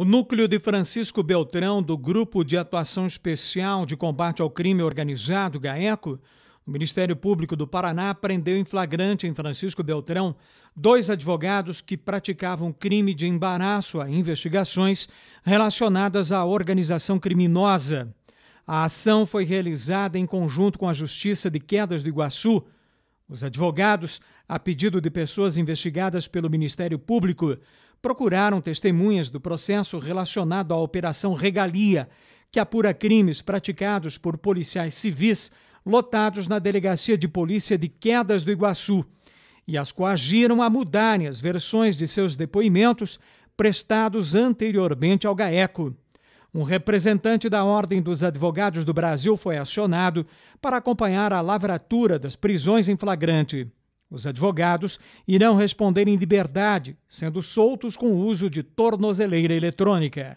O núcleo de Francisco Beltrão, do Grupo de Atuação Especial de Combate ao Crime Organizado, GAECO, o Ministério Público do Paraná prendeu em flagrante em Francisco Beltrão dois advogados que praticavam crime de embaraço a investigações relacionadas à organização criminosa. A ação foi realizada em conjunto com a Justiça de Quedas do Iguaçu. Os advogados, a pedido de pessoas investigadas pelo Ministério Público, procuraram testemunhas do processo relacionado à Operação Regalia, que apura crimes praticados por policiais civis lotados na Delegacia de Polícia de Quedas do Iguaçu, e as coagiram a mudarem as versões de seus depoimentos prestados anteriormente ao GAECO. Um representante da Ordem dos Advogados do Brasil foi acionado para acompanhar a lavratura das prisões em flagrante. Os advogados irão responder em liberdade, sendo soltos com o uso de tornozeleira eletrônica.